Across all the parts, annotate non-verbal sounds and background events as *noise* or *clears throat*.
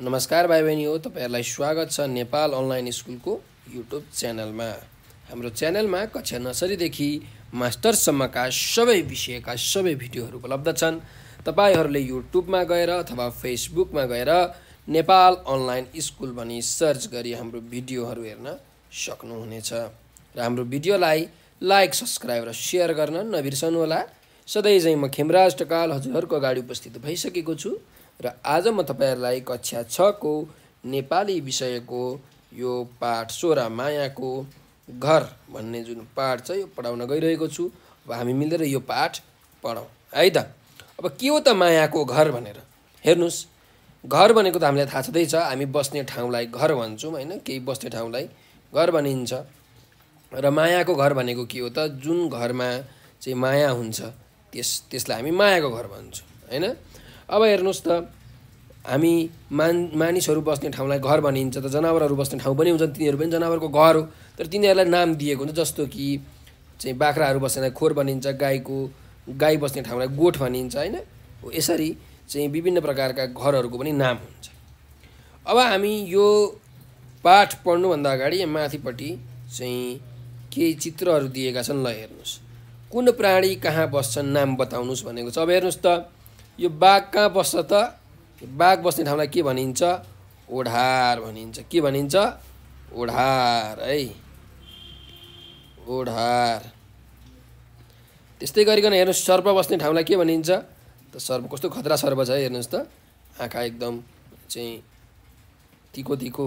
नमस्कार भाइ बहिनी हो तपाईँहरूलाई स्वागत छ नेपाल अनलाइन स्कुलको युट्युब च्यानलमा हाम्रो च्यानलमा कक्षा नर्सरीदेखि मास्टर्ससम्मका सबै विषयका सबै भिडियोहरू उपलब्ध छन् तपाईँहरूले युट्युबमा गएर अथवा फेसबुकमा गएर नेपाल अनलाइन स्कुल भनी सर्च गरी हाम्रो भिडियोहरू हेर्न सक्नुहुनेछ र हाम्रो भिडियोलाई लाइक सब्सक्राइब र सेयर गर्न नबिर्सनुहोला सधैँ चाहिँ म खेमराज टकाल हजुरहरूको अगाडि उपस्थित भइसकेको छु र आज म तपाईँहरूलाई कक्षा छको नेपाली विषयको यो पाठ सोह्र मायाको घर भन्ने जुन पाठ छ यो पढाउन गइरहेको छु अब हामी मिलेर यो पाठ पढौँ है त अब के हो त मायाको घर भनेर हेर्नुहोस् घर भनेको त हामीलाई थाहा छँदैछ हामी बस्ने ठाउँलाई घर भन्छौँ होइन केही बस्ने ठाउँलाई घर भनिन्छ र मायाको घर भनेको के हो त जुन घरमा चाहिँ माया हुन्छ त्यस त्यसलाई हामी मायाको घर भन्छौँ होइन अब हेर्नुहोस् त हामी मान मानिसहरू बस्ने ठाउँलाई घर भनिन्छ त जनावरहरू बस्ने ठाउँ पनि हुन्छ तिनीहरू पनि जनावरको घर हो तर तिनीहरूलाई नाम दिएको हुन्छ जस्तो कि चाहिँ बाख्राहरू बस्नेलाई खोर भनिन्छ गाईको गाई बस्ने ठाउँलाई गोठ भनिन्छ होइन यसरी चाहिँ विभिन्न प्रकारका घरहरूको पनि नाम हुन्छ अब हामी यो पाठ पढ्नुभन्दा अगाडि यहाँ माथिपट्टि चाहिँ केही चित्रहरू दिएका छन् ल हेर्नुहोस् कुन प्राणी कहाँ बस्छन् नाम बताउनुहोस् भनेको छ अब हेर्नुहोस् त यो बाघ कहाँ बस्छ त बाघ बस्ने ठाउँलाई के भनिन्छ ओढार भनिन्छ के भनिन्छ ओढार है ओढार त्यस्तै गरिकन हेर्नु सर्प बस्ने ठाउँलाई के भनिन्छ त सर्प कस्तो खतरा सर्प छ हेर्नुहोस् त आँखा एकदम चाहिँ तिखो तिखो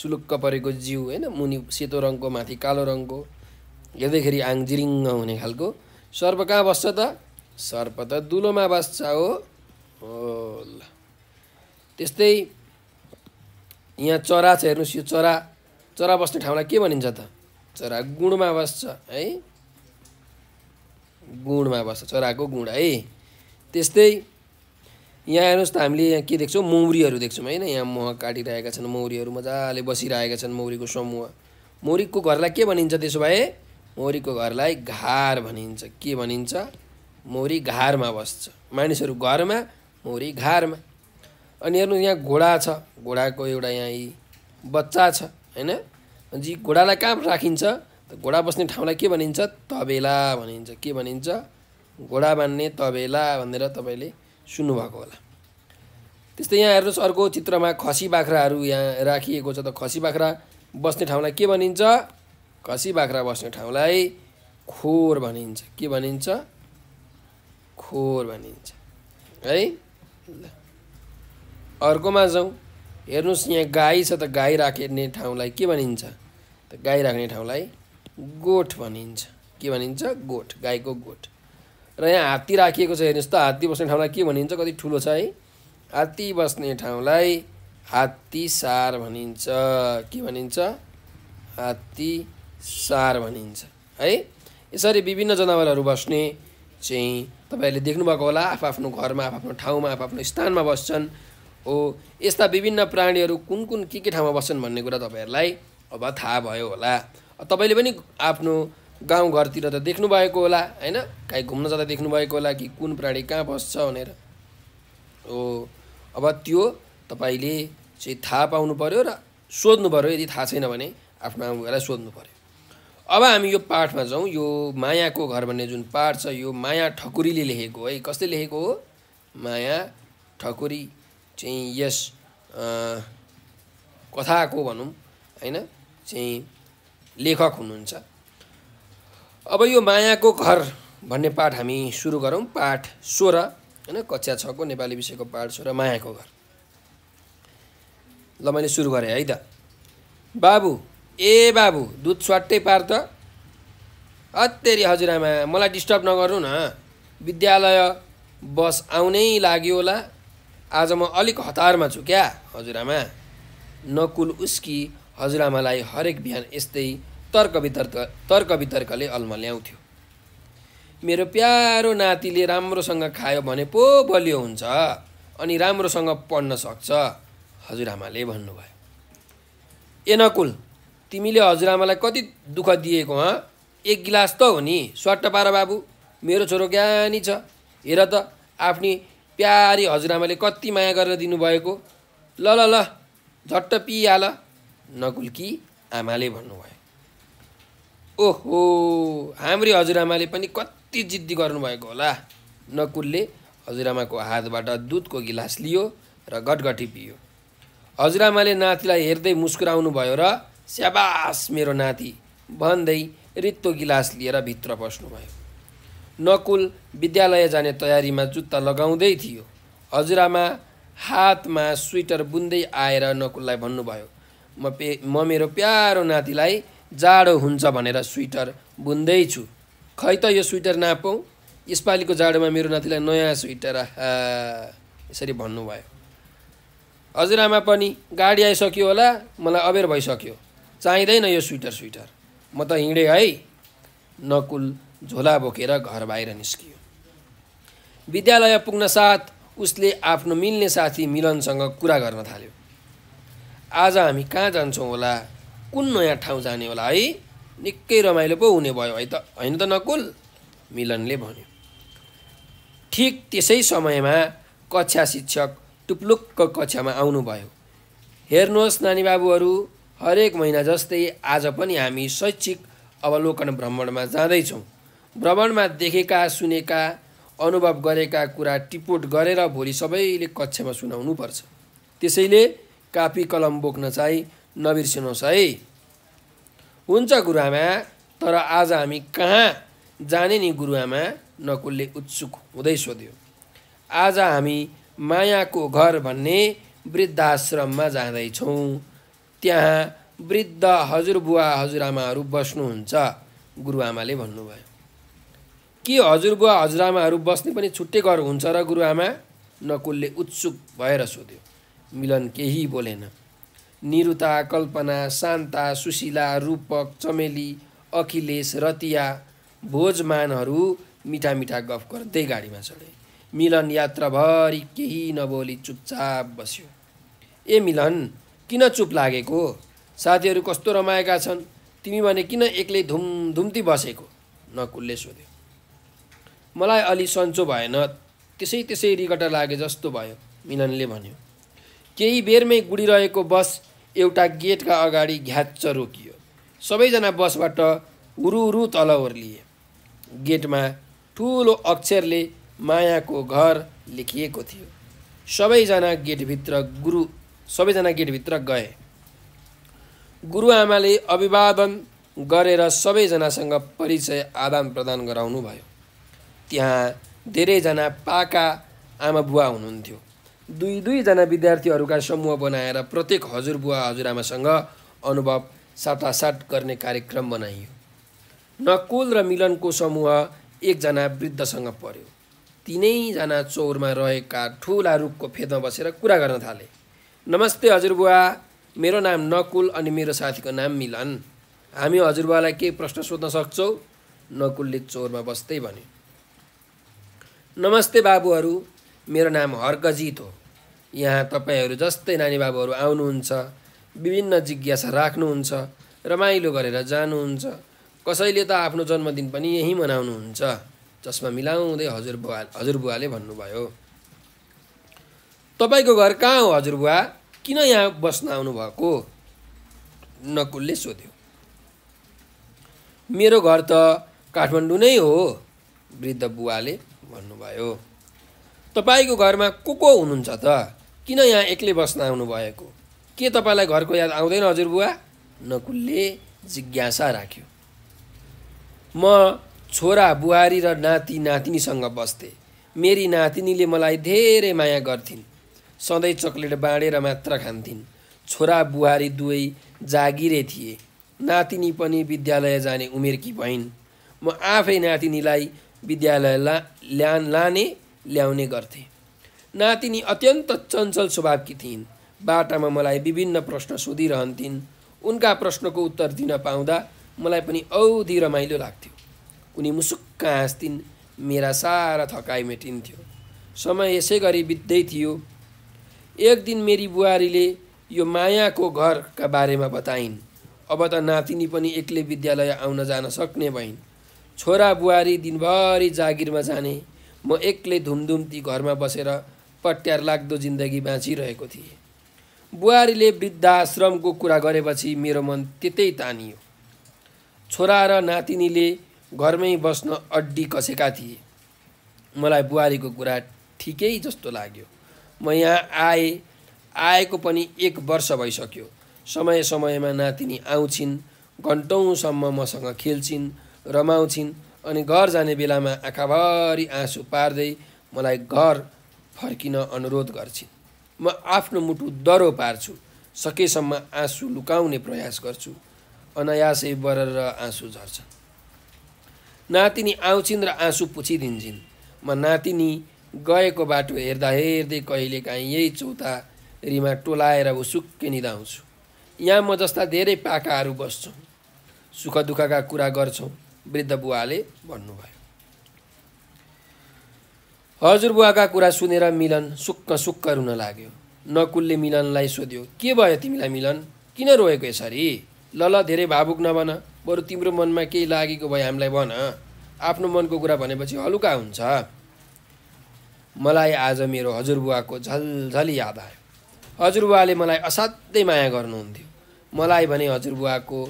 सुलुक्क परेको जिउ होइन मुनि सेतो रङको माथि कालो रङको हेर्दाखेरि आङ जिरिङ्ग हुने खालको सर्प कहाँ बस्छ त सर्प त दुलोमा बस्छ हो ल त्यस्तै यहाँ चरा छ हेर्नुहोस् यो चरा चरा बस्ने ठाउँलाई के भनिन्छ त चरा गुणमा बस्छ है गुणमा बस्छ चराको गुण है त्यस्तै यहाँ हेर्नुहोस् त हामीले यहाँ के देख्छौँ मौरीहरू देख्छौँ होइन यहाँ मह काटिरहेका छन् मौरीहरू मजाले बसिरहेका छन् मौरीको समूह मौरीको घरलाई के भनिन्छ त्यसो भए मौरीको घरलाई घार भनिन्छ के भनिन्छ मौरी घारमा बस्छ मानिसहरू घरमा मौरी घारमा अनि हेर्नु यहाँ घोडा छ घोडाको एउटा यहाँ यी बच्चा छ होइन जी घोडालाई कहाँ राखिन्छ घोडा बस्ने ठाउँलाई के भनिन्छ तबेला भनिन्छ के भनिन्छ घोडा बान्ने तबेला भनेर तपाईँले सुन्नुभएको होला त्यस्तै यहाँ हेर्नुहोस् अर्को चित्रमा खसी बाख्राहरू यहाँ राखिएको छ त खसी बाख्रा बस्ने ठाउँलाई के भनिन्छ खसी बाख्रा बस्ने ठाउँलाई खोर भनिन्छ के भनिन्छ खोर भनिन्छ है ल अर्कोमा जाउँ हेर्नुहोस् यहाँ गाई छ त गाई राख्ने ठाउँलाई के भनिन्छ त गाई राख्ने ठाउँलाई गोठ भनिन्छ के भनिन्छ गोठ गाईको गोठ र यहाँ हात्ती राखिएको छ हेर्नुहोस् त हात्ती बस्ने ठाउँलाई के भनिन्छ कति ठुलो छ है हात्ती बस्ने ठाउँलाई हात्ती सार भनिन्छ के भनिन्छ हात्ती सार भनिन्छ है यसरी विभिन्न जनावरहरू बस्ने चाहिँ तपाईँहरूले देख्नुभएको होला आफ्नो घरमा आफ्नो ठाउँमा आफ्नो स्थानमा बस्छन् हो यस्ता विभिन्न प्राणीहरू कुन कुन के के ठाउँमा बस्छन् भन्ने कुरा तपाईँहरूलाई अब थाहा भयो होला तपाईँले पनि आफ्नो गाउँघरतिर त देख्नुभएको होला होइन कहीँ घुम्न जाँदा देख्नुभएको होला कि कुन प्राणी कहाँ बस्छ भनेर हो अब त्यो तपाईँले चाहिँ थाहा पाउनु पऱ्यो र सोध्नु पऱ्यो यदि थाहा छैन भने आफ्नो आमाबुबालाई सोध्नु पऱ्यो अब हामी यो पाठमा जाउँ यो मायाको घर भन्ने जुन पाठ छ यो माया ठकुरीले लेखेको है कसले लेखेको हो माया ठकुरी चाहिँ यस कथाको भनौँ होइन चाहिँ लेखक हुनुहुन्छ अब यो मायाको घर भन्ने पाठ हामी सुरु गरौँ पाठ सोह्र होइन कक्षा छको नेपाली विषयको पाठ सोह्र मायाको घर ल मैले सुरु गरेँ है त बाबु ए बाबु दुध स्वाट्टै पार त अत्तेरी हजुरआमा मलाई डिस्टर्ब नगर्नु न विद्यालय बस आउनै लाग्यो होला आज म अलिक हतारमा छु क्या हजुरआमा नकुल उस्की हजुरआमालाई हरेक बिहान यस्तै तर्क वितर्क तर्क वितर्कले ल्याउँथ्यो मेरो प्यारो नातिले राम्रोसँग खायो भने पो बलियो हुन्छ अनि राम्रोसँग पढ्न सक्छ हजुरआमाले भन्नुभयो ए नकुल तिमीले हजुरआमालाई कति दुःख दिएको हँ एक गिलास त हो नि स्वाट पार बाबु मेरो छोरो ज्ञानी छ हेर त आफ्नी प्यारी हजुरआमाले कति माया गरेर दिनुभएको ल ल ल झट्ट पिहाल नकुल्की आमाले भन्नुभयो ओहो हाम्री हजुरआमाले पनि कति जिद्दी गर्नुभएको होला नकुलले हजुरआमाको हातबाट दुधको गिलास लियो र गटगटी पियो हजुरआमाले नातिलाई हेर्दै मुस्कुराउनु भयो र स्याबास मेरो नाति भन्दै रित्तो गिलास लिएर भित्र पस्नुभयो नकुल विद्यालय जाने तयारीमा जुत्ता लगाउँदै थियो हजुरआमा हातमा स्वेटर बुन्दै आएर नकुललाई भन्नुभयो म पे म मेरो प्यारो नातिलाई जाडो हुन्छ भनेर स्वेटर बुन्दैछु खै त यो स्वेटर नापौँ यसपालिको जाडोमा मेरो नातिलाई नयाँ स्वेटर यसरी भन्नुभयो हजुरआमा पनि गाडी आइसक्यो होला मलाई अबेर भइसक्यो चाहिँदैन यो स्वेटर स्वेटर म त हिँडेँ है नकुल झोला बोकेर घर बाहिर निस्कियो विद्यालय पुग्न साथ उसले आफ्नो मिल्ने साथी मिलनसँग कुरा गर्न थाल्यो आज हामी कहाँ जान्छौँ होला कुन नयाँ ठाउँ जाने होला है निकै रमाइलो पो हुने भयो है त होइन त नकुल मिलनले भन्यो ठिक त्यसै समयमा कक्षा शिक्षक टुप्लुक्क कक्षामा आउनुभयो हेर्नुहोस् नानी बाबुहरू हरेक महिना जस्तै आज पनि हामी शैक्षिक अवलोकन भ्रमणमा जाँदैछौँ भ्रमणमा देखेका सुनेका अनुभव गरेका कुरा टिपोट गरेर भोलि सबैले कक्षामा सुनाउनुपर्छ त्यसैले कापी कलम बोक्न चाहिँ नबिर्सिनुहोस् है हुन्छ गुरुआमा तर आज हामी कहाँ जाने नि गुरुआमा नकुलले उत्सुक हुँदै सोध्यो आज हामी मायाको घर भन्ने वृद्धाश्रममा जाँदैछौँ त्यहाँ वृद्ध हजुरबुवा हजुरआमाहरू बस्नुहुन्छ गुरुआमाले भन्नुभयो के हजुरबुवा हजुरआमाहरू बस्ने पनि छुट्टै घर हुन्छ र गुरुआमा नकुलले उत्सुक भएर सोध्यो मिलन केही बोलेन निरुता कल्पना शान्ता सुशीला रूपक चमेली अखिलेश रतिया भोजमानहरू मिठा मिठा गफ गर्दै गाडीमा चढे मिलन यात्राभरि केही नबोली चुपचाप बस्यो ए मिलन किन चुप लागेको साथीहरू कस्तो रमाएका छन् तिमी भने किन एक्लै धुमधुम्ती बसेको नकुलले सोध्यो मलाई अलि सन्चो भएन त्यसै त्यसै रिगट लागे जस्तो भयो मिलनले भन्यो केही बेरमै गुडिरहेको बस एउटा गेटका अगाडि घ्याच्च रोकियो सबैजना बसबाट हुरुरु तल ओर्लिए गेटमा ठुलो अक्षरले मायाको घर लेखिएको थियो सबैजना गेटभित्र गुरु सबैजना गेटभित्र गए गुरुआमाले अभिवादन गरेर सबैजनासँग परिचय आदान प्रदान गराउनु भयो त्यहाँ धेरैजना पाका आमा बुवा हुनुहुन्थ्यो दुई दुईजना विद्यार्थीहरूका समूह बनाएर प्रत्येक हजुरबुवा हजुरआमासँग अनुभव साटासाट गर्ने कार्यक्रम बनाइयो नकुल र मिलनको समूह एकजना वृद्धसँग पर्यो तिनैजना चौरमा रहेका ठुला रुखको फेदमा बसेर कुरा गर्न थाले नमस्ते हजुरबुवा मेरो नाम नकुल अनि मेरो साथीको नाम मिलन हामी हजुरबुवालाई केही प्रश्न सोध्न सक्छौँ नकुलले चोरमा बस्दै भन्यो नमस्ते बाबुहरू मेरो नाम हर्कजित हो यहाँ तपाईँहरू जस्तै नानी बाबुहरू आउनुहुन्छ विभिन्न जिज्ञासा राख्नुहुन्छ रमाइलो गरेर जानुहुन्छ कसैले त आफ्नो जन्मदिन पनि यहीँ मनाउनुहुन्छ जसमा मिलाउँदै हजुरबुवा हजुरबुवाले भन्नुभयो तपाईँको घर कहाँ हो हजुरबुवा किन यहाँ बस्न आउनुभएको नकुलले सोध्यो मेरो घर त काठमाडौँ नै हो वृद्ध बुवाले भन्नुभयो तपाईँको घरमा को को हुनुहुन्छ त किन यहाँ एक्लै बस्न आउनुभएको के तपाईँलाई घरको याद आउँदैन हजुर बुवा नकुलले जिज्ञासा राख्यो म छोरा बुहारी र नाति नातिनीसँग बस्थेँ मेरी नातिनीले मलाई धेरै माया गर्थिन् सधैँ चक्लेट बाँडेर मात्र खान्थिन् छोरा बुहारी दुवै जागिरे थिए नातिनी पनि विद्यालय जाने उमेरकी भइन् म आफै नातिनीलाई विद्यालय ला ल्या लाने ल्याउने गर्थे नातिनी अत्यन्त चञ्चल स्वभावकी थिइन् बाटामा मलाई विभिन्न प्रश्न सोधिरहन्थिन् उनका प्रश्नको उत्तर दिन पाउँदा मलाई पनि औधी रमाइलो लाग्थ्यो उनी मुसुक्क हाँस्थिन् मेरा सारा थकाइ मेटिन्थ्यो समय यसै गरी बित्दै थियो एक दिन मेरी बुहारीले यो मायाको घरका बारेमा बताइन् अब त नातिनी पनि एक्लै विद्यालय आउन जान सक्ने भइन् छोरा बुहारी दिनभरि जागिरमा जाने म एक्लै धुमधुम्ती घरमा बसेर पट्यार लाग्दो जिन्दगी बाँचिरहेको थिएँ बुहारीले वृद्धाश्रमको कुरा गरेपछि मेरो मन त्यतै तानियो छोरा र नातिनीले घरमै बस्न अड्डी कसेका थिए मलाई बुहारीको कुरा ठिकै जस्तो लाग्यो म यहाँ आएँ आएको पनि एक वर्ष भइसक्यो समय समयमा नातिनी आउँछिन् घन्टौँसम्म मसँग खेल्छिन् रमाउँछिन् अनि घर जाने बेलामा आँखाभरि आँसु पार्दै मलाई घर फर्किन अनुरोध गर्छिन् म आफ्नो मुटु दह्रो पार्छु सकेसम्म आँसु लुकाउने प्रयास गर्छु अनायासै बरेर आँसु झर्छन् नातिनी आउँछिन् र आँसु पुछिदिन्छन् म नातिनी गएको बाटो हेर्दा हेर्दै कहिलेकाहीँ यही चौता रिमा टोलाएर उसुक्कै निदाउँछु यहाँ म जस्ता धेरै पाकाहरू बस्छौँ सुख दुःखका कुरा गर्छौँ वृद्ध बुवाले भन्नुभयो हजुर बुवाका कुरा सुनेर मिलन सुक्क सुक्क रुन लाग्यो नकुलले मिलनलाई सोध्यो के भयो तिमीलाई मिलन किन रोएको यसरी ल ल धेरै भावुक नभन बरु तिम्रो मनमा केही लागेको भए हामीलाई भन आफ्नो मनको कुरा भनेपछि हलुका हुन्छ मलाई आज मेरो हजुरबुवाको झलझली याद आयो हजुरबुवाले मलाई असाध्यै माया गर्नुहुन्थ्यो मलाई भने हजुरबुवाको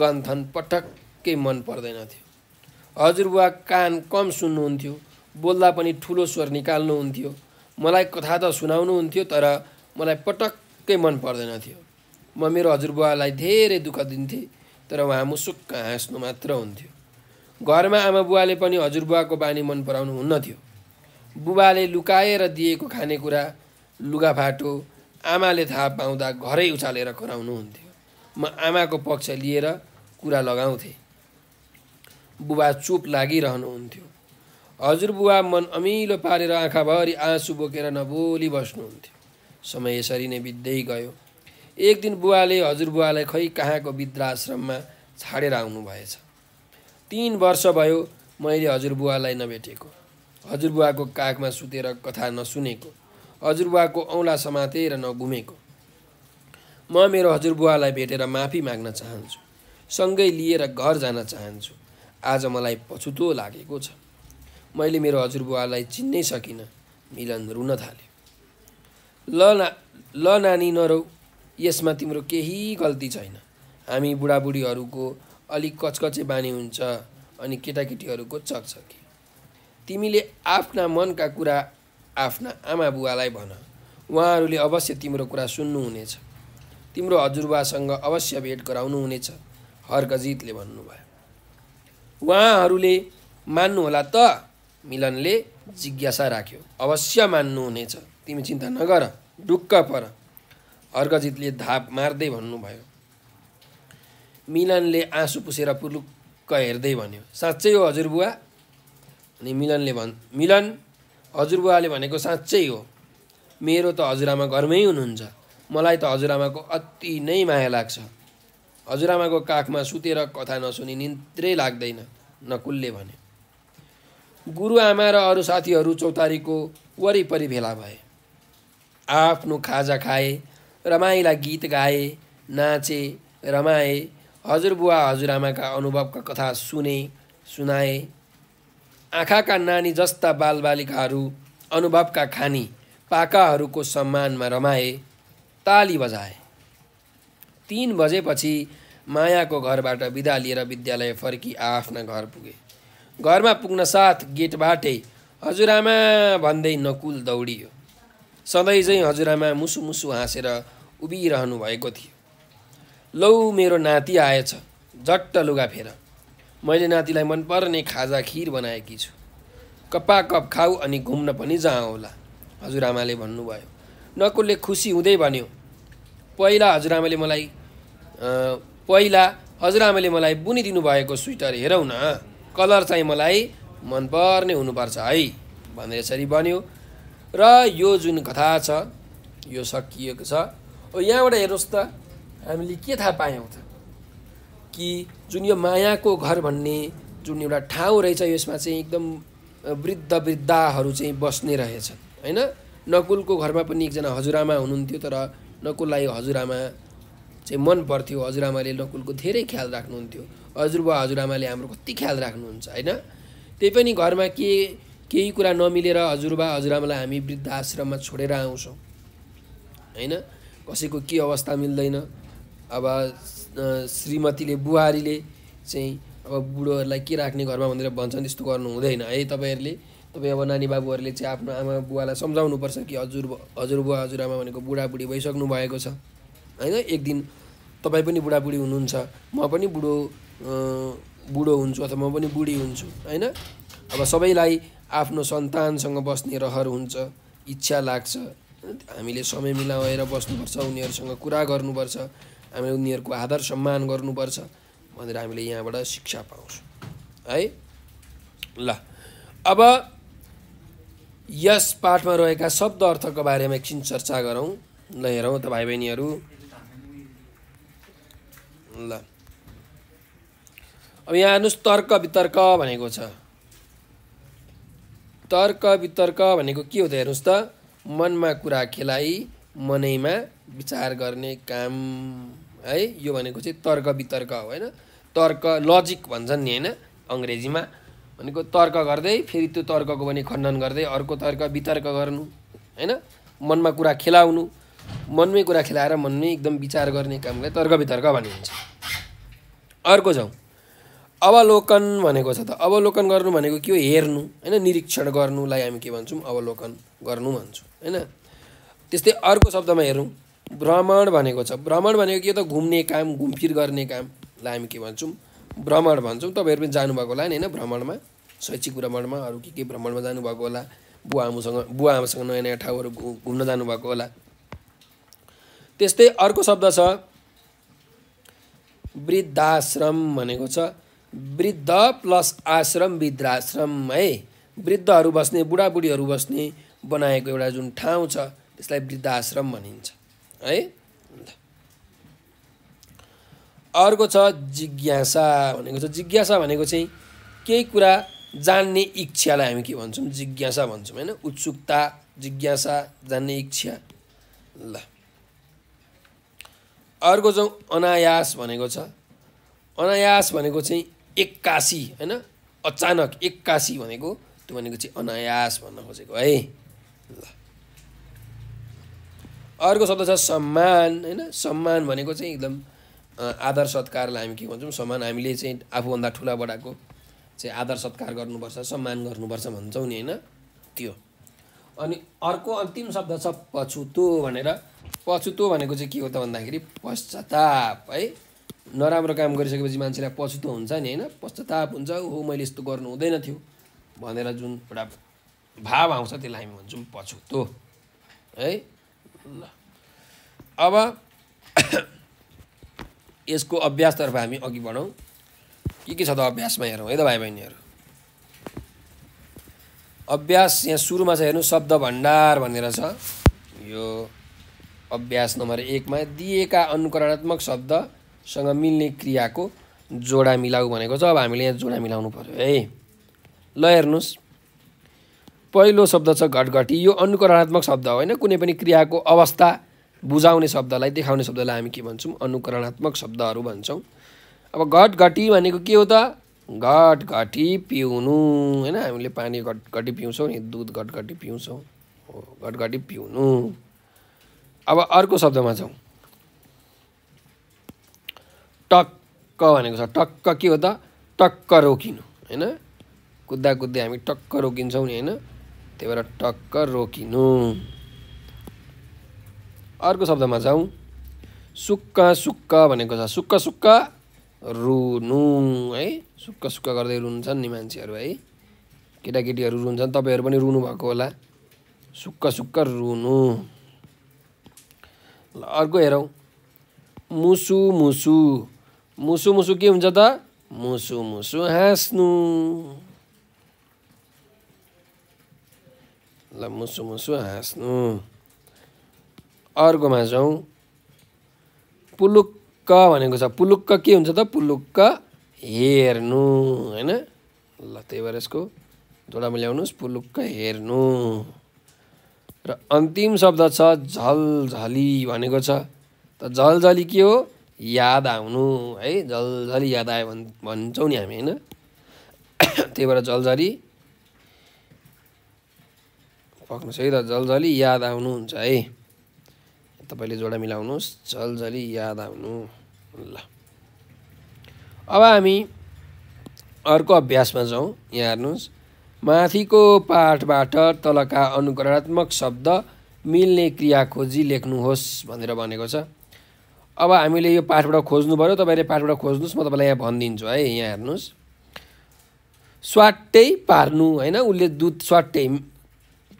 गन्थन पटक्कै मन पर्दैनथ्यो हजुरबुवा कान कम सुन्नुहुन्थ्यो बोल्दा पनि ठुलो स्वर निकाल्नुहुन्थ्यो मलाई कथा त सुनाउनुहुन्थ्यो तर मलाई पटक्कै मन पर्दैन थियो म मेरो हजुरबुवालाई धेरै दुःख दिन्थेँ तर उहाँ मुसुक्क हाँस्नु मात्र हुन्थ्यो घरमा आमा बुवाले पनि हजुरबुवाको बानी मन पराउनु हुन्नथ्यो बुबाले लुकाएर दिएको खानेकुरा लुगाफाटो आमाले थाहा पाउँदा घरै उचालेर कराउनुहुन्थ्यो म आमाको पक्ष लिएर कुरा लगाउँथेँ बुबा चुप लागिरहनुहुन्थ्यो हजुरबुवा मन अमिलो पारेर आँखाभरि आँसु बोकेर नबोली बस्नुहुन्थ्यो समय यसरी नै बित्दै गयो एक दिन बुवाले हजुरबुवालाई खै कहाँको वृद्धाश्रममा छाडेर आउनुभएछ तिन वर्ष भयो मैले हजुरबुवालाई नभेटेको हजुरबुवाको काखमा सुतेर कथा नसुनेको हजुरबुवाको औँला समातेर नघुमेको म मेरो हजुरबुवालाई भेटेर माफी माग्न चाहन्छु सँगै लिएर घर जान चाहन्छु आज मलाई पछुतो लागेको छ मैले मेरो हजुरबुवालाई चिन्नै सकिनँ मिलन रुन थाल्यो ल ना ल नानी नरौ यसमा तिम्रो केही गल्ती छैन हामी बुढाबुढीहरूको अलिक कचकचे बानी हुन्छ अनि केटाकेटीहरूको चकचके तिमीले आफ्ना मनका कुरा आफ्ना आमा बुवालाई भन उहाँहरूले अवश्य तिम्रो कुरा सुन्नुहुनेछ तिम्रो हजुरबासँग अवश्य भेट गराउनुहुनेछ हर्कजितले भन्नुभयो उहाँहरूले मान्नुहोला त मिलनले जिज्ञासा राख्यो अवश्य मान्नुहुनेछ तिमी चिन्ता नगर ढुक्क पर हर्कजितले धाप मार्दै भन्नुभयो मिलनले आँसु पुसेर पुलुक्क हेर्दै भन्यो साँच्चै हो हजुरबुवा अनि मिलनले भन् मिलन हजुरबुवाले भनेको साँच्चै हो मेरो त हजुरआमा घरमै हुनुहुन्छ मलाई त हजुरआमाको अति नै माया लाग्छ हजुरआमाको काखमा सुतेर कथा नसुनि निन्द्रै लाग्दैन नकुलले भने गुरुआमा र अरू साथीहरू चौतारीको वरिपरि भेला भए आफ्नो खाजा खाए रमाइला गीत गाए नाचे रमाए हजुरबुवा हजुरआमाका अनुभवका कथा सुने सुनाए आँखाका नानी जस्ता बालबालिकाहरू अनुभवका खानी पाकाहरूको सम्मानमा रमाए ताली बजाए तिन बजेपछि मायाको घरबाट बिदा लिएर विद्यालय फर्की आफ्ना घर पुगे घरमा पुग्न साथ गेटबाटै हजुरआमा भन्दै नकुल दौडियो सधैँझै हजुरआमा मुसु मुसु हाँसेर उभिरहनु भएको थियो लौ मेरो नाति आएछ झट्ट लुगा फेर मैले नातिलाई मनपर्ने खाजा खिर बनाएकी छु कपा कप खाऊ अनि घुम्न पनि जहाँ होला हजुरआमाले भन्नुभयो नकुलले खुसी हुँदै भन्यो पहिला हजुरआमाले मलाई पहिला हजुरआमाले मलाई बुनिदिनु भएको स्वेटर हेरौँ न कलर चाहिँ मलाई मनपर्ने हुनुपर्छ है भनेर यसरी भन्यो र यो जुन कथा छ यो सकिएको छ यहाँबाट हेर्नुहोस् त हामीले के थाहा पायौँ त कि जुन यो मायाको घर भन्ने जुन एउटा ठाउँ रहेछ यसमा चाहिँ एकदम वृद्ध वृद्धाहरू चाहिँ बस्ने रहेछन् होइन नकुलको घरमा पनि एकजना हजुरआमा हुनुहुन्थ्यो तर नकुललाई हजुरआमा चाहिँ मन पर्थ्यो हजुरआमाले नकुलको धेरै ख्याल राख्नुहुन्थ्यो हजुरबा हजुरआमाले हाम्रो कति ख्याल राख्नुहुन्छ होइन त्यही पनि घरमा के केही कुरा नमिलेर हजुरबा हजुरआमालाई हामी वृद्ध आश्रममा छोडेर आउँछौँ होइन कसैको के अवस्था मिल्दैन अब श्रीमतीले बुहारीले चाहिँ अब बुढोहरूलाई के राख्ने घरमा भनेर भन्छन् त्यस्तो गर्नु हुँदैन है तपाईँहरूले तपाईँ अब नानी बाबुहरूले चाहिँ आफ्नो आमा बुवालाई सम्झाउनुपर्छ कि हजुर हजुरबुवा हजुरआमा भनेको बुढाबुढी भइसक्नु भएको छ होइन एक दिन तपाईँ पनि बुढाबुढी हुनुहुन्छ म पनि बुढो बुढो हुन्छु अथवा म पनि बुढी हुन्छु होइन अब सबैलाई आफ्नो सन्तानसँग बस्ने रहर हुन्छ इच्छा लाग्छ हामीले समय मिलाएर बस्नुपर्छ उनीहरूसँग कुरा गर्नुपर्छ हामीले उनीहरूको आदर सम्मान गर्नुपर्छ भनेर हामीले यहाँबाट शिक्षा पाउँछौँ है ल अब यस पाठमा रहेका शब्द अर्थको बारेमा एकछिन चर्चा गरौँ ल हेरौँ त भाइ बहिनीहरू ल अब यहाँ हेर्नुहोस् तर्क वितर्क भनेको छ तर्क वितर्क भनेको के हो त हेर्नुहोस् त मनमा कुरा खेलाई मनैमा विचार गर्ने काम है यो भनेको चाहिँ तर्क वितर्क हो होइन तर्क लजिक भन्छन् नि होइन अङ्ग्रेजीमा भनेको तर्क गर्दै फेरि त्यो तर्कको पनि खण्डन गर्दै अर्को तर्क वितर्क गर्नु होइन मनमा कुरा खेलाउनु मनमै कुरा खेलाएर मनमै एकदम विचार गर्ने कामलाई तर्क वितर्क भनिन्छ अर्को जाउँ अवलोकन भनेको छ त अवलोकन गर्नु भनेको के हो हेर्नु होइन निरीक्षण गर्नुलाई हामी के भन्छौँ अवलोकन गर्नु भन्छौँ होइन त्यस्तै अर्को शब्दमा हेरौँ भ्रमण भनेको छ भ्रमण भनेको के त घुम्ने काम घुमफिर गर्ने कामलाई हामी के भन्छौँ भ्रमण भन्छौँ तपाईँहरू पनि जानुभएको होला नि होइन भ्रमणमा शैक्षिक भ्रमणमा अरू के के भ्रमणमा जानुभएको होला बुवा आमासँग बुवा आमासँग नयाँ नयाँ ठाउँहरू घुम्न जानुभएको होला त्यस्तै अर्को शब्द छ वृद्धाश्रम भनेको छ वृद्ध प्लस आश्रम वृद्धाश्रम है वृद्धहरू बस्ने बुढाबुढीहरू बस्ने बनाएको एउटा जुन ठाउँ छ त्यसलाई वृद्धाश्रम भनिन्छ है अर्को छ जिज्ञासा भनेको छ जिज्ञासा भनेको चाहिँ केही कुरा जान्ने इच्छालाई हामी के भन्छौँ जिज्ञासा भन्छौँ होइन उत्सुकता जिज्ञासा जान्ने इच्छा ल अर्को चाहिँ अनायास भनेको छ अनायास भनेको चाहिँ एक्कासी होइन अचानक एक्कासी भनेको त्यो भनेको चाहिँ अनायास भन्न खोजेको है ल अर्को शब्द छ सम्मान होइन सम्मान भनेको चाहिँ एकदम आदर सत्कारलाई हामी के भन्छौँ सम्मान हामीले चाहिँ आफूभन्दा ठुला बडाको चाहिँ आदर सत्कार गर्नुपर्छ सम्मान गर्नुपर्छ भन्छौँ नि होइन त्यो अनि अर्को अन्तिम शब्द छ पछुतो भनेर पछुतो भनेको चाहिँ के हो त भन्दाखेरि पश्चाताप है नराम्रो काम गरिसकेपछि मान्छेलाई पछुतो हुन्छ नि होइन पश्चाताप हुन्छ हो मैले यस्तो गर्नु हुँदैन थियो भनेर जुन एउटा भाव आउँछ त्यसलाई हामी भन्छौँ पछुतो है ल अब *coughs* यसको अभ्यासतर्फ हामी अघि बढौँ के के छ त अभ्यासमा हेरौँ है त भाइ बहिनीहरू अभ्यास यहाँ सुरुमा छ हेर्नु शब्द भण्डार भनेर छ यो अभ्यास नम्बर एकमा दिएका अनुकरणात्मक शब्दसँग मिल्ने क्रियाको जोडा मिलाऊ भनेको छ अब हामीले यहाँ जोडा मिलाउनु पऱ्यो है ल हेर्नुहोस् पहिलो शब्द छ घटघटी यो अनुकरणात्मक शब्द होइन कुनै पनि क्रियाको अवस्था बुझाउने शब्दलाई देखाउने शब्दलाई हामी के भन्छौँ अनुकरणात्मक शब्दहरू भन्छौँ अब घटघटी भनेको के हो त घटघटी पिउनु होइन हामीले पानी घटघटी पिउँछौँ नि दुध घटघटी पिउँछौँ हो घटघटी पिउनु अब अर्को शब्दमा छौँ टक्क भनेको छ टक्क के हो त टक्क रोकिनु होइन कुद्दा कुद्दै हामी टक्क रोकिन्छौँ नि होइन त्यही भएर टक्क रोकिनु अर्को शब्दमा जाउँ सुक्क सुक्क भनेको छ सुक्क सुक्क रुनु है सुक्क सुक्क गर्दै रुन्छन् नि मान्छेहरू है केटाकेटीहरू रुन्छन् तपाईँहरू पनि रुनु भएको होला सुक्क सुक्क रुनु ल अर्को हेरौँ मुसु मुसु मुसु मुसु के हुन्छ त मुसु मुसु हाँस्नु ल मुसु मुसु हाँस्नु अर्कोमा जाउँ पुलुक्क भनेको छ पुलुक्क के हुन्छ त पुलुक्क हेर्नु होइन ल त्यही भएर यसको जोडामा ल्याउनुहोस् पुलुक्क हेर्नु र अन्तिम शब्द छ झलझली भनेको छ त झलझली के हो याद आउनु है झलझली याद आयो भन् भन्छौँ नि हामी होइन *coughs* त्यही भएर झलझली पक्नुहोस् है त जलजली याद आउनुहुन्छ है तपाईँले जोडा मिलाउनुहोस् जलजली याद आउनु ल अब हामी अर्को अभ्यासमा जाउँ यहाँ हेर्नुहोस् माथिको पाठबाट तलका अनुकरणात्मक शब्द मिल्ने क्रिया खोजी लेख्नुहोस् भनेर भनेको छ अब हामीले यो पाठबाट खोज्नु पऱ्यो तपाईँले पाठबाट खोज्नुहोस् म तपाईँलाई यहाँ भनिदिन्छु है यहाँ हेर्नुहोस् स्वाट्टै पार्नु होइन उसले दुध स्वाट्टै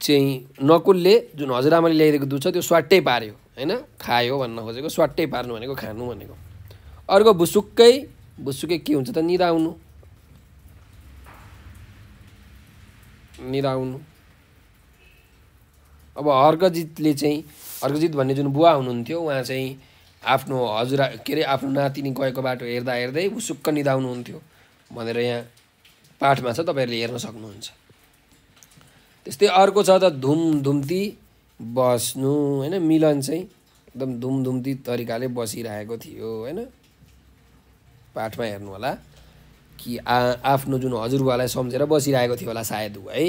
चाहिँ नकुलले जुन हजुरआमाले ल्याइदिएको दुध छ त्यो स्वाट्टै पार्यो होइन खायो भन्न खोजेको स्वाट्टै पार्नु भनेको खानु भनेको अर्को भुसुक्कै भुसुक्कै के हुन्छ त निदाउनु निधाउनु अब हर्कजितले चाहिँ हर्कजित भन्ने जुन बुवा हुनुहुन्थ्यो उहाँ चाहिँ आफ्नो हजुर के अरे आफ्नो नातिनी गएको बाटो हेर्दा हेर्दै भुसुक्क निदाउनुहुन्थ्यो भनेर यहाँ पाठमा छ तपाईँहरूले हेर्न सक्नुहुन्छ त्यस्तै अर्को छ त धुमधुम्ती बस्नु होइन मिलन चाहिँ एकदम धुमधुम्ती तरिकाले बसिरहेको थियो होइन पाठमा हेर्नु होला कि आ आफ्नो जुन हजुरबालाई सम्झेर बसिरहेको थियो होला सायद है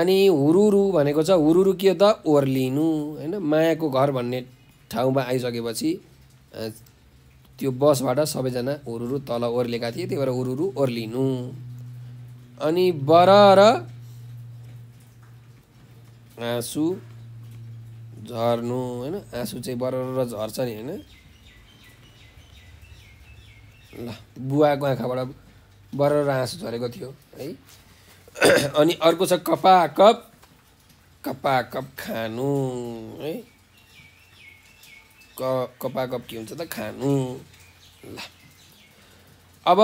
अनि हुरुरु भनेको छ हुरुरु के त ओर्लिनु होइन मायाको घर भन्ने ठाउँमा आइसकेपछि त्यो बसबाट सबैजना हुरुरु तल ओर्लेका थिए त्यही भएर हुरुरु ओर्लिनु अनि बर र आँसु झर्नु होइन आँसु चाहिँ बरर झर्छ नि होइन ल बुवाको आँखाबाट बरर आँसु झरेको थियो है *clears throat* अनि अर्को छ कपा कप कपा कप खानु है क कपा कप के हुन्छ त खानु ल अब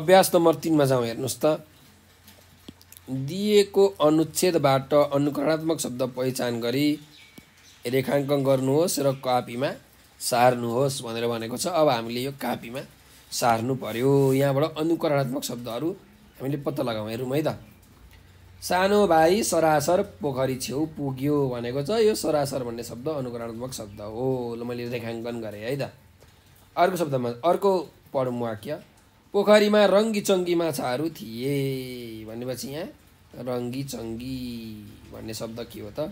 अभ्यास नम्बर तिनमा जाउँ हेर्नुहोस् त दिएको अनुच्छेदबाट अनुकरणात्मक शब्द पहिचान गरी रेखाङ्कन गर्नुहोस् र कापीमा सार्नुहोस् भनेर भनेको छ अब हामीले यो कापीमा सार्नु पर्यो यहाँबाट अनुकरणात्मक शब्दहरू हामीले पत्ता लगाउँ हेरौँ है त सानो भाइ सरासर पोखरी छेउ पुग्यो भनेको छ यो सरासर भन्ने शब्द अनुकरणात्मक शब्द हो ल मैले रेखाङ्कन गरेँ है त अर्को शब्दमा अर्को पढौँ वाक्य पोखरीमा रङ्गी चङ्गी माछाहरू थिए भनेपछि यहाँ रङ्गी चङ्गी भन्ने शब्द के हो त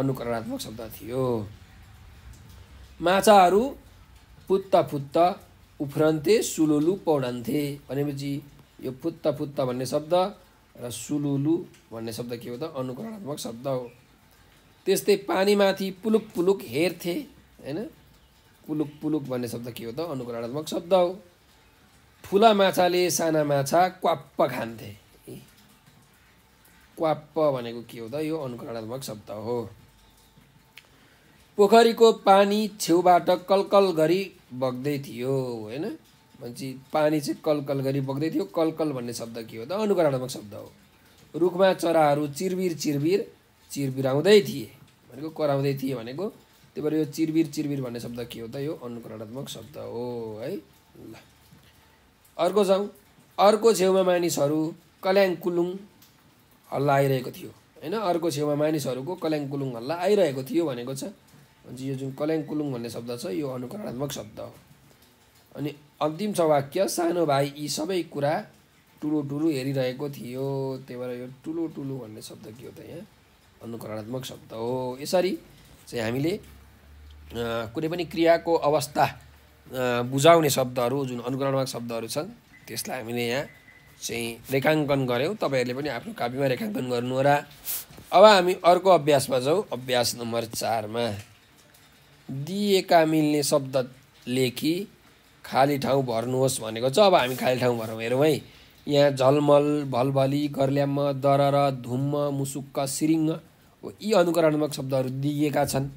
अनुकरणात्मक शब्द थियो माछाहरू फुत्त फुत्त उफ्रन्थे सुलुलु पौडन्थे भनेपछि यो फुत्त फुत्त भन्ने शब्द र सुलुलु भन्ने शब्द के हो त अनुकरणात्मक शब्द हो त्यस्तै पानीमाथि पुलुक पुलुक हेर्थे होइन पुलुक पुलुक भन्ने शब्द के हो त अनुकरणात्मक शब्द हो ठुला माछाले साना माछा क्वाप्प खान्थे क्वाप्प भनेको के हो त यो अनुकरणात्मक शब्द हो पोखरीको पानी छेउबाट कलकल गरी बग्दै थियो होइन भनेपछि पानी चाहिँ कलकल गरी बग्दै थियो कलकल भन्ने शब्द के हो त अनुकरणात्मक शब्द हो रुखमा चराहरू चिरबिर चिरबिर चिरबिराउँदै थिए भनेको कराउँदै थिए भनेको त्यही भएर यो चिरबिर चिरबिर भन्ने शब्द के हो त यो अनुकरणात्मक शब्द हो है ल अर्को जाउँ अर्को छेउमा मानिसहरू कल्याङकुलुङ हल्ला आइरहेको थियो होइन अर्को छेउमा मानिसहरूको कल्याङकुलुङ हल्ला आइरहेको थियो भनेको छ यो जुन कल्याङ कुलुङ भन्ने शब्द छ यो अनुकरणात्मक शब्द हो अनि अन्तिम छ वाक्य सानो भाइ यी सबै कुरा टुलो टुलु हेरिरहेको थियो त्यही भएर यो टुलो टुलु भन्ने शब्द के हो त यहाँ अनुकरणात्मक शब्द हो यसरी चाहिँ हामीले कुनै पनि क्रियाको अवस्था बुझाउने शब्दहरू जुन अनुकरणमा शब्दहरू छन् त्यसलाई हामीले यहाँ चाहिँ रेखाङ्कन गऱ्यौँ तपाईँहरूले पनि आफ्नो कापीमा रेखाङ्कन गर्नु होला अब हामी अर्को अभ्यासमा जाउँ अभ्यास नम्बर चारमा दिएका मिल्ने शब्द लेखी खाली ठाउँ भर्नुहोस् भनेको छ अब हामी खाली ठाउँ भरौँ हेरौँ है यहाँ झलमल भलभली गर्ल्याम्म दरर धुम्म मुसुक्क सिरिङ्ग हो यी अनुकरणत्मक शब्दहरू दिएका छन्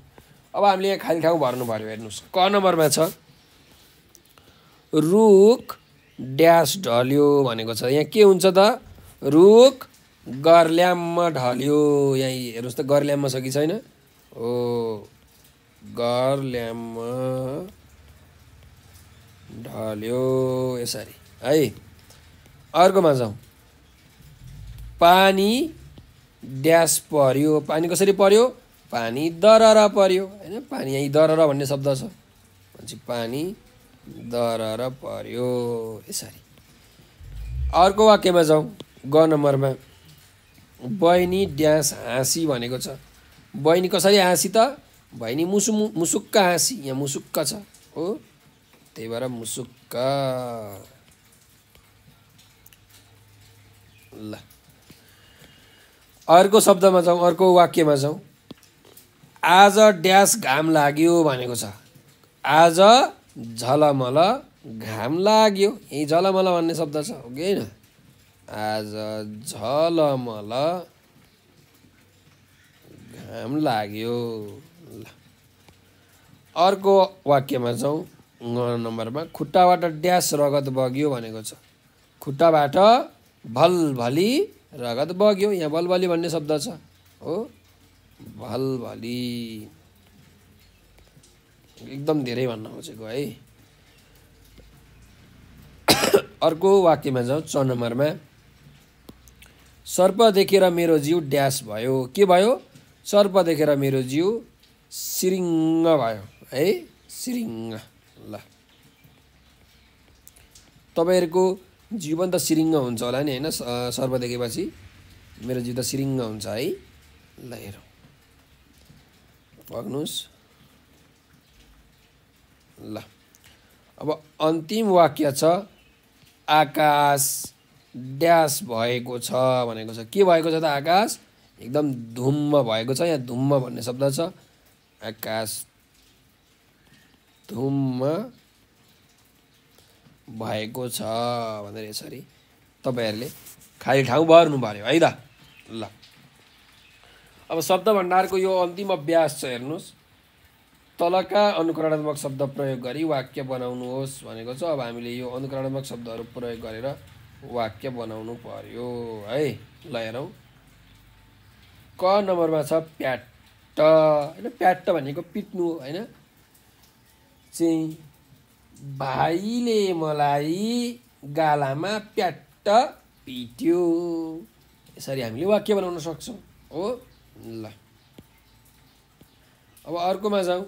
अब हामीले यहाँ खाली ठाउँ भर्नु पऱ्यो हेर्नुहोस् क नम्बरमा छ रुख ड्यास ढल्यो भनेको छ यहाँ के हुन्छ त रुख गर्ल्याममा ढल्यो यहाँ हेर्नुहोस् त गर्ल्याममा छ कि छैन हो गर्ल्याममा ढल्यो यसरी है अर्कोमा जाउँ पानी ड्यास पर्यो पानी कसरी पर्यो पानी दरर पर्यो होइन पानी यहीँ दरर भन्ने शब्द छ भनेपछि पानी दरर पर्यो यसरी अर्को वाक्यमा जाउँ ग नम्बरमा बहिनी ड्यास हाँसी भनेको छ बहिनी कसरी हाँसी त बहिनी मुसु मुसुक्क हाँसी यहाँ मुसुक्क छ हो त्यही भएर मुसुक्क ल अर्को शब्दमा जाउँ अर्को वाक्यमा जाउँ आज ड्यास घाम लाग्यो भनेको छ आज झलमल घाम लाग्यो यहीँ झलमल भन्ने शब्द छ हो कि होइन आज झलमल घाम लाग्यो ल अर्को वाक्यमा जाउँ नम्बरमा खुट्टाबाट ड्यास रगत बग्यो भनेको छ खुट्टाबाट भलभली रगत बग्यो यहाँ भलभली भन्ने शब्द छ हो भलभली एकदम धेरै भन्न खोजेको है अर्को वाक्यमा जाउँ छ नम्बरमा सर्प देखेर मेरो जिउ ड्यास भयो के भयो सर्प देखेर मेरो जिउ सिरिङ्ग भयो है सिरिङ्ग ल तपाईँहरूको जीवन त सिरिङ्ग हुन्छ होला नि होइन सर्प देखेपछि मेरो जिउ त सिरिङ्ग हुन्छ है ल हेरौँ भग्नुहोस् ल अब अन्तिम वाक्य छ आकाश ड्यास भएको छ भनेको छ के भएको छ त आकाश एकदम धुम्म भएको छ यहाँ धुम्म भन्ने शब्द छ आकाश धुम्म भएको छ भनेर यसरी तपाईँहरूले खाली ठाउँ भर्नु पऱ्यो है त ल अब शब्द भण्डारको यो अन्तिम अभ्यास छ हेर्नुहोस् तलका अनुकरणात्मक शब्द प्रयोग गरी वाक्य बनाउनुहोस् भनेको छ अब हामीले यो अनुकरणात्मक शब्दहरू प्रयोग गरेर वाक्य बनाउनु पर्यो है ल हेरौँ क नम्बरमा छ प्याट्ट होइन प्याट्ट भनेको पिट्नु होइन चाहिँ भाइले मलाई गालामा प्याट्ट पिट्यो यसरी हामीले वाक्य बनाउन सक्छौँ हो ल अब अर्कोमा जाउँ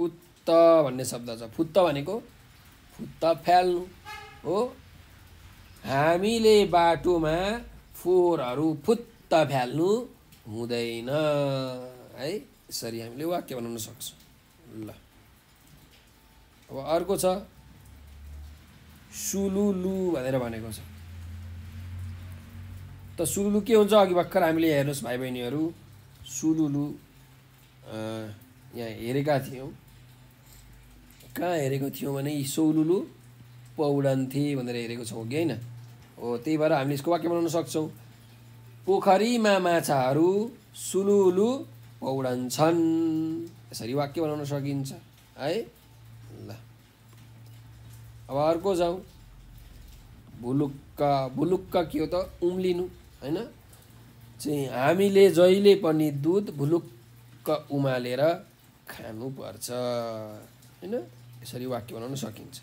फुत्त भन्ने शब्द छ फुत्त भनेको फुत्त फ्याल्नु हो हामीले बाटोमा फोहोरहरू फुत्त फ्याल्नु हुँदैन है यसरी हामीले वाक्य बनाउन सक्छौँ ल अब अर्को छ सुलुलु भनेर भनेको छ त सुलुलु के हुन्छ अघि भर्खर हामीले हेर्नुहोस् भाइ बहिनीहरू सुलुलु यहाँ हेरेका थियौँ कहाँ हेरेको थियौँ भने यी सौलुलु पौडन्थे भनेर हेरेको छौँ कि होइन हो त्यही भएर हामीले यसको वाक्य बनाउन सक्छौँ पोखरीमा माछाहरू सुलुलु पौडन्छन् यसरी वाक्य बनाउन सकिन्छ है ल अब अर्को जाउँ भुलुक्क भुलुक्क के हो त उम्लिनु होइन चाहिँ हामीले जहिले पनि दुध भुलुक्क उमालेर खानुपर्छ होइन यसरी वाक्य बनाउन सकिन्छ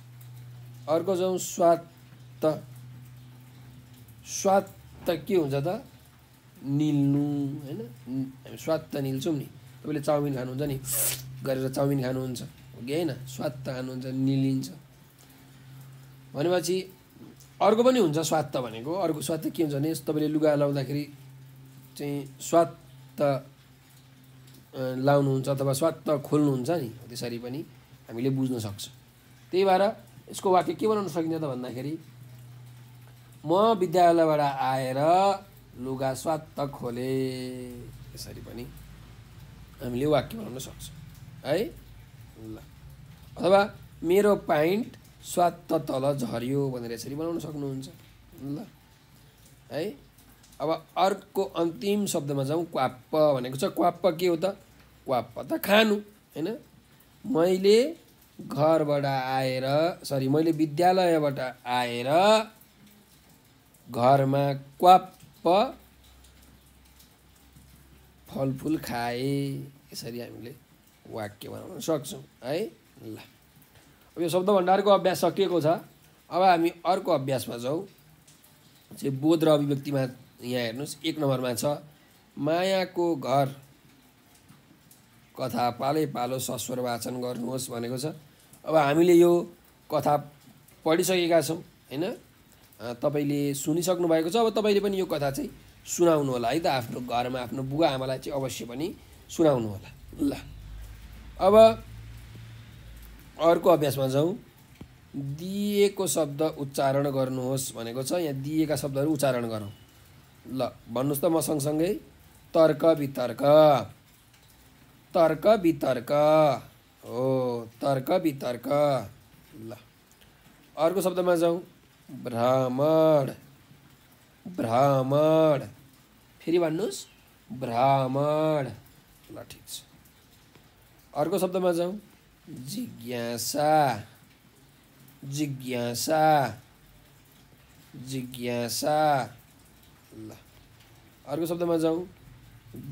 अर्को जाउँ स्वात्त त के हुन्छ त निल्नु होइन हामी त निल्छौँ नि तपाईँले चाउमिन खानुहुन्छ नि गरेर चाउमिन खानुहुन्छ हो कि होइन स्वात्त खानुहुन्छ निलिन्छ भनेपछि अर्को पनि हुन्छ त भनेको अर्को स्वात्त के हुन्छ भने तपाईँले लुगा लाउँदाखेरि चाहिँ स्वात्त लाउनुहुन्छ अथवा स्वात्त खोल्नुहुन्छ नि त्यसरी पनि हामीले बुझ्न सक्छ त्यही भएर यसको वाक्य के बनाउन सकिन्छ त भन्दाखेरि म विद्यालयबाट आएर लुगा स्वात्त खोले यसरी पनि हामीले वाक्य बनाउन सक्छ है ल अथवा मेरो पाइन्ट स्वात्त तल झऱ्यो भनेर यसरी बनाउन सक्नुहुन्छ ल है अब अर्को अन्तिम शब्दमा जाउँ क्वाप्प भनेको छ क्वाप्प के हो त क्वाप्प त खानु होइन मैले घरबाट आएर सरी मैले विद्यालयबाट आएर घरमा क्वाप्प फलफुल खाएँ यसरी हामीले वाक्य बनाउन सक्छौँ है ल अब यो शब्द भण्डारको अभ्यास सकिएको छ अब हामी अर्को अभ्यासमा जाउँ चाहिँ बोध र अभिव्यक्तिमा यहाँ हेर्नुहोस् एक नम्बरमा छ मायाको घर कथा पालै पालो सस्वर वाचन गर्नुहोस् भनेको छ अब हामीले यो कथा पढिसकेका छौँ होइन तपाईँले सुनिसक्नु भएको छ अब तपाईँले पनि यो कथा चाहिँ सुनाउनु होला है त आफ्नो घरमा आफ्नो बुवा आमालाई चाहिँ अवश्य पनि सुनाउनु होला ल अब अर्को अभ्यासमा जाउँ दिएको शब्द उच्चारण गर्नुहोस् भनेको छ यहाँ दिएका शब्दहरू उच्चारण गरौँ ल भन्नुहोस् त म सँगसँगै तर्क वितर्क तर्क वितर्क हो तर्क वितर्क ल अर्को शब्दमा जाउँ भ्रामण भ्रामण फेरि भन्नुहोस् भ्रामण ल ठिक छ अर्को शब्दमा जाउँ जिज्ञासा जिज्ञासा जिज्ञासा ल अर्को शब्दमा जाउँ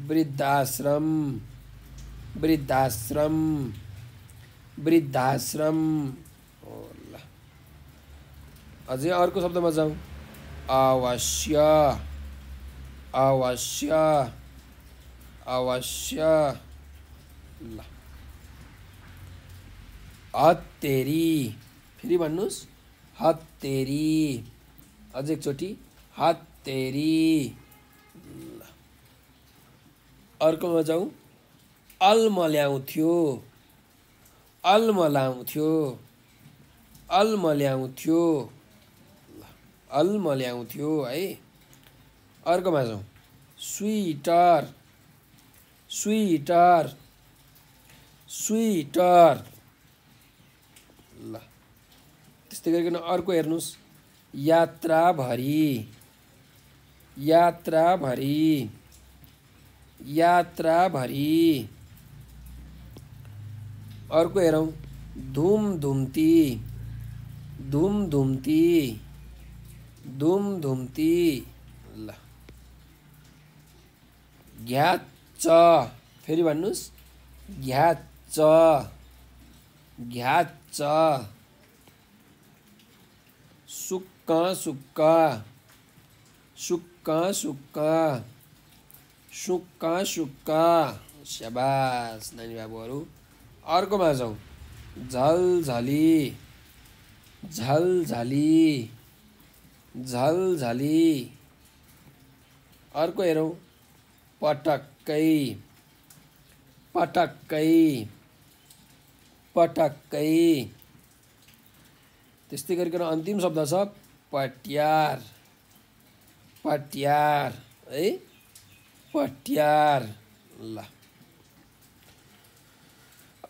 वृद्धाश्रम वृद्धाश्रम वृद्धाश्रम अज अर्क शब्द में जाऊँ अवश्य अवश्य अवश्य ल हत्तेरी फिर भन्न हत्तेरी अझै एकचोटि हत्तेरी में जाउँ अल्म अल्म ल्याउँथ्यो अल्म ल्याउँथ्यो अल्म ल्याउँथ्यो है अर्कोमा जाउँ स्विटर स्विटर स्विटर ल त्यस्तै गरिकन अर्को हेर्नुहोस् यात्राभरि यात्राभरि यात्राभरि अर्को हेरौँ धुमधुम्ती धुमधुम्ती धुम्ती ल घ्याच फेरि भन्नुहोस् घ्याच घ्याच सुक्क सुक्क सुक्क सुक्क सुक्क सुक्क स्याबास नानी बाबुहरू अर्कोमा जाउँ झलझली झलझली झलझली अर्को हेरौँ पटक्कै पटक्कै पटक्कै त्यस्तै गरिकन अन्तिम शब्द छ पट्यार पट्यार है पट्यार ल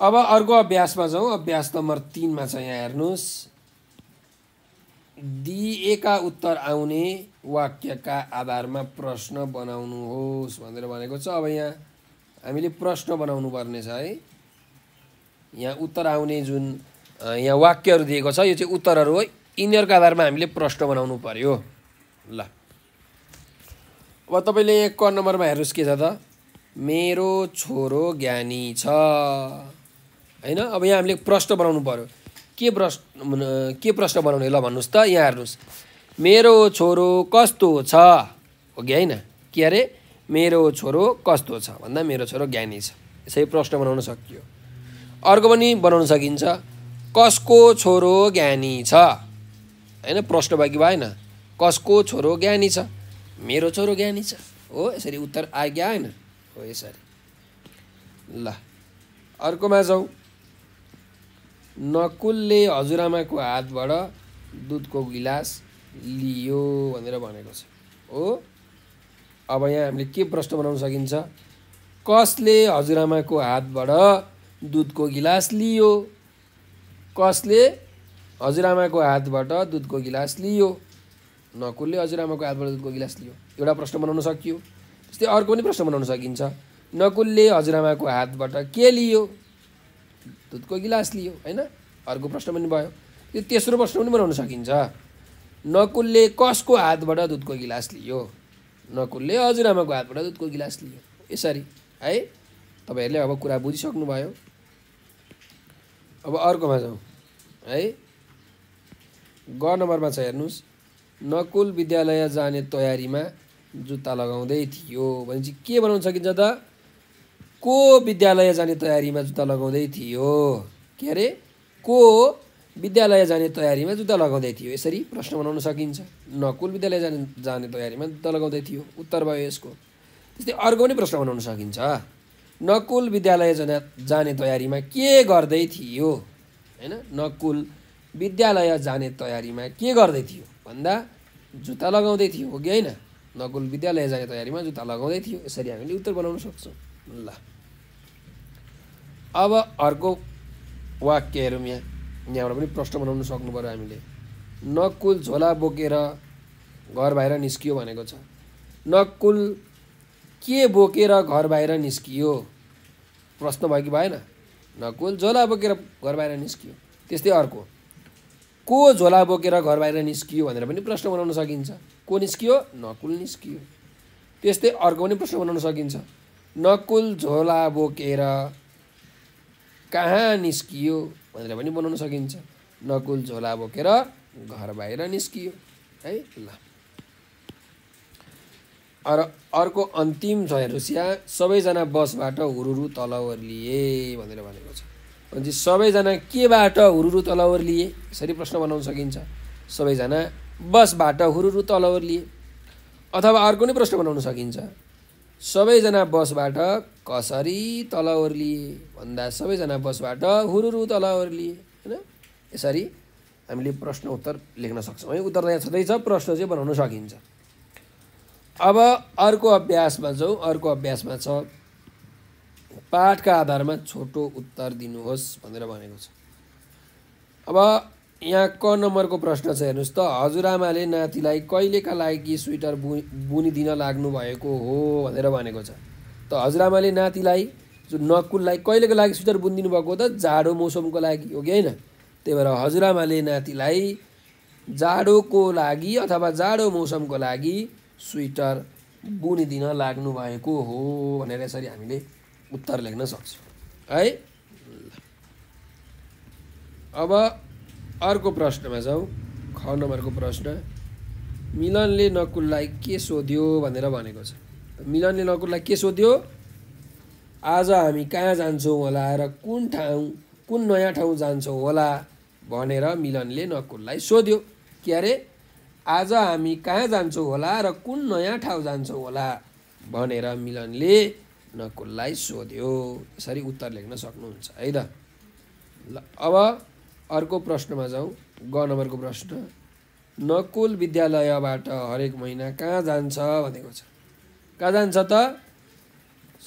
अब अर्को अभ्यासमा जाउँ अभ्यास नम्बर तिनमा छ यहाँ हेर्नुहोस् दिएका उत्तर आउने वाक्यका आधारमा प्रश्न बनाउनुहोस् भनेर भनेको छ अब यहाँ हामीले प्रश्न बनाउनु पर्नेछ है यहाँ उत्तर आउने जुन यहाँ वाक्यहरू दिएको छ यो चाहिँ उत्तरहरू हो यिनीहरूको आधारमा हामीले प्रश्न बनाउनु पर्यो ल अब तपाईँले यहाँ क नम्बरमा हेर्नुहोस् के छ त मेरो छोरो ज्ञानी छ होइन अब यहाँ हामीले प्रश्न बनाउनु पऱ्यो के प्रश्न के प्रश्न बनाउने ल भन्नुहोस् त यहाँ हेर्नुहोस् मेरो छोरो कस्तो छ हो कि होइन के अरे मेरो छोरो कस्तो छ भन्दा मेरो छोरो ज्ञानी छ यसरी प्रश्न बनाउन सकियो अर्को पनि बनाउन सकिन्छ कसको छोरो ज्ञानी छ होइन प्रश्न बाँकी भएन कसको छोरो ज्ञानी छ मेरो छोरो ज्ञानी छ हो यसरी उत्तर आइज्ञा आएन हो यसरी ल अर्कोमा जाउँ नकुलले हजुरआमाको हातबाट दुधको गिलास लियो भनेर भनेको छ हो अब यहाँ हामीले के प्रश्न बनाउन सकिन्छ कसले हजुरआमाको हातबाट दुधको गिलास लियो कसले हजुरआमाको हातबाट दुधको गिलास लियो नकुलले हजुरआमाको हातबाट दुधको गिलास लियो एउटा प्रश्न बनाउन सकियो त्यस्तै अर्को पनि प्रश्न बनाउन सकिन्छ नकुलले हजुरआमाको हातबाट के लियो दुधको गिलास लियो होइन अर्को प्रश्न पनि भयो यो तेस्रो प्रश्न पनि बनाउन सकिन्छ नकुलले कसको हातबाट दुधको गिलास लियो नकुलले हजुरआमाको हातबाट दुधको गिलास लियो यसरी है तपाईँहरूले अब कुरा बुझिसक्नुभयो अब अर्कोमा जाउँ है ग नम्बरमा छ हेर्नुहोस् नकुल विद्यालय जाने तयारीमा जुत्ता लगाउँदै थियो भनेपछि के बनाउन सकिन्छ त को विद्यालय जाने तयारीमा जुत्ता लगाउँदै थियो के अरे को विद्यालय जाने तयारीमा जुत्ता लगाउँदै थियो यसरी प्रश्न बनाउन सकिन्छ नकुल विद्यालय जाने जाने तयारीमा जुत्ता लगाउँदै थियो उत्तर भयो यसको त्यस्तै अर्को पनि प्रश्न बनाउन सकिन्छ नकुल विद्यालय जाने जाने तयारीमा के गर्दै थियो होइन नकुल विद्यालय जाने तयारीमा के गर्दै थियो भन्दा जुत्ता लगाउँदै थियो हो कि होइन नकुल विद्यालय जाने तयारीमा जुत्ता लगाउँदै थियो यसरी हामीले उत्तर बनाउन सक्छौँ ल अब अर्को वाक्यहरू यहाँ यहाँबाट पनि प्रश्न बनाउन सक्नु पऱ्यो हामीले नकुल झोला बोकेर घर बाहिर निस्कियो भनेको छ नकुल के बोकेर घर बाहिर निस्कियो प्रश्न भयो कि भएन नकुल झोला बोकेर घर बाहिर निस्कियो त्यस्तै अर्को को झोला बोकेर घर बाहिर निस्कियो भनेर पनि प्रश्न बनाउन सकिन्छ को निस्कियो नकुल निस्कियो त्यस्तै अर्को पनि प्रश्न बनाउन सकिन्छ नकुल झोला बोकेर कहाँ निस्कियो भनेर पनि बनाउन सकिन्छ नकुल झोला बोकेर घर बाहिर निस्कियो है ल र अर्को अन्तिम छ रुसिया सबैजना बसबाट हुरुरु तल ओर्लिए भनेर भनेको छ भनेपछि सबैजना केबाट हुरुरु तल ओर्लिए यसरी प्रश्न बनाउन सकिन्छ सबैजना बसबाट हुरुरु तलवर ओर्लिए अथवा अर्को नै प्रश्न बनाउन सकिन्छ सबैजना बसबाट कसरी तल ओर्लिए भन्दा सबैजना बसबाट हुरुरु तल ओर्लिए होइन यसरी हामीले प्रश्न उत्तर लेख्न सक्छौँ है उत्तर यहाँ छँदैछ प्रश्न चाहिँ बनाउन सकिन्छ अब अर्को अभ्यासमा जाउँ अर्को अभ्यासमा छ पाठका आधारमा छोटो उत्तर दिनुहोस् भनेर भनेको छ अब यहाँ क नम्बरको प्रश्न छ हेर्नुहोस् त हजुरआमाले नातिलाई कहिलेका लागि स्वेटर बु बुनिदिन लाग्नुभएको हो भनेर भनेको छ त हजुरआमाले नातिलाई जुन नकुललाई कहिलेको लागि स्वेटर बुनिदिनु भएको त जाडो मौसमको लागि हो कि होइन त्यही भएर हजुरआमाले नातिलाई जाडोको लागि अथवा जाडो मौसमको लागि स्वेटर बुनिदिन लाग्नुभएको हो भनेर यसरी हामीले उत्तर लेख्न सक्छौँ है अब अर्को प्रश्नमा जाउँ ख नम्बरको प्रश्न मिलनले नकुललाई के सोध्यो भनेर भनेको छ मिलनले नकुललाई के सोध्यो आज हामी कहाँ जान्छौँ होला र कुन ठाउँ कुन नयाँ ठाउँ जान्छौँ होला भनेर मिलनले नकुललाई सोध्यो के अरे आज हामी कहाँ जान्छौँ होला र कुन नयाँ ठाउँ जान्छौँ होला भनेर मिलनले नकुललाई सोध्यो यसरी उत्तर लेख्न सक्नुहुन्छ है त ल अब अर्को प्रश्नमा जाउँ ग नम्बरको प्रश्न नकुल विद्यालयबाट हरेक महिना कहाँ जान्छ भनेको छ कहाँ जान्छ त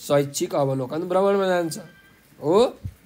शैक्षिक अवलोकन भ्रमणमा जान्छ हो